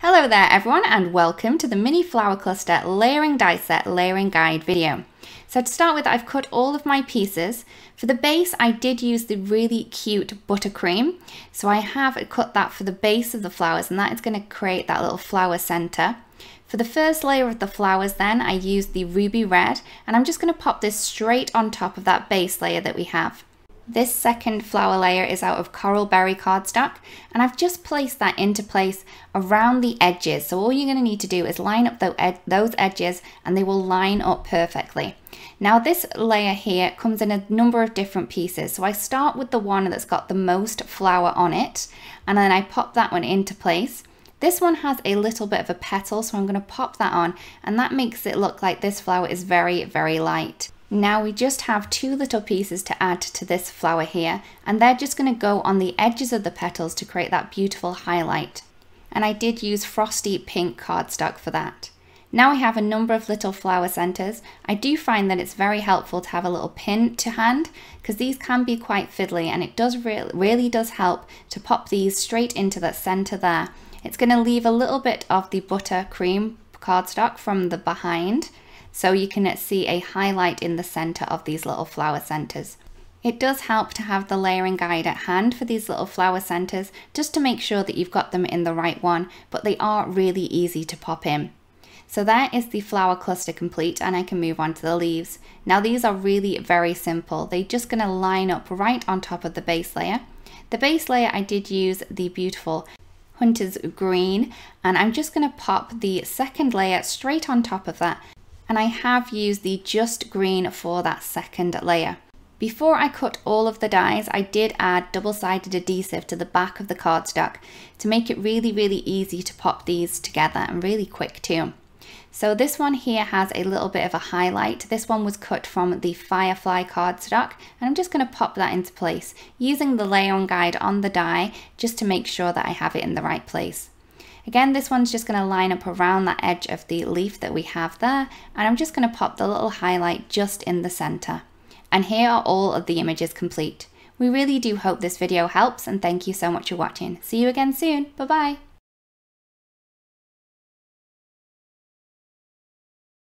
Hello there everyone and welcome to the mini flower cluster layering die set layering guide video. So to start with I've cut all of my pieces. For the base I did use the really cute buttercream so I have cut that for the base of the flowers and that is going to create that little flower center. For the first layer of the flowers then I used the ruby red and I'm just going to pop this straight on top of that base layer that we have. This second flower layer is out of Coral Berry cardstock and I've just placed that into place around the edges. So all you're going to need to do is line up those edges and they will line up perfectly. Now this layer here comes in a number of different pieces. So I start with the one that's got the most flower on it and then I pop that one into place. This one has a little bit of a petal, so I'm going to pop that on and that makes it look like this flower is very, very light. Now we just have two little pieces to add to this flower here and they're just going to go on the edges of the petals to create that beautiful highlight. And I did use frosty pink cardstock for that. Now I have a number of little flower centers. I do find that it's very helpful to have a little pin to hand because these can be quite fiddly and it does re really does help to pop these straight into that center there. It's going to leave a little bit of the butter cream cardstock from the behind so you can see a highlight in the center of these little flower centers. It does help to have the layering guide at hand for these little flower centers just to make sure that you've got them in the right one, but they are really easy to pop in. So that is the flower cluster complete and I can move on to the leaves. Now these are really very simple. They're just gonna line up right on top of the base layer. The base layer I did use the beautiful Hunter's Green and I'm just gonna pop the second layer straight on top of that and I have used the just green for that second layer. Before I cut all of the dies, I did add double-sided adhesive to the back of the cardstock to make it really, really easy to pop these together and really quick too. So this one here has a little bit of a highlight. This one was cut from the Firefly cardstock and I'm just gonna pop that into place using the lay-on guide on the die just to make sure that I have it in the right place. Again, this one's just going to line up around that edge of the leaf that we have there. And I'm just going to pop the little highlight just in the center. And here are all of the images complete. We really do hope this video helps and thank you so much for watching. See you again soon. Bye bye.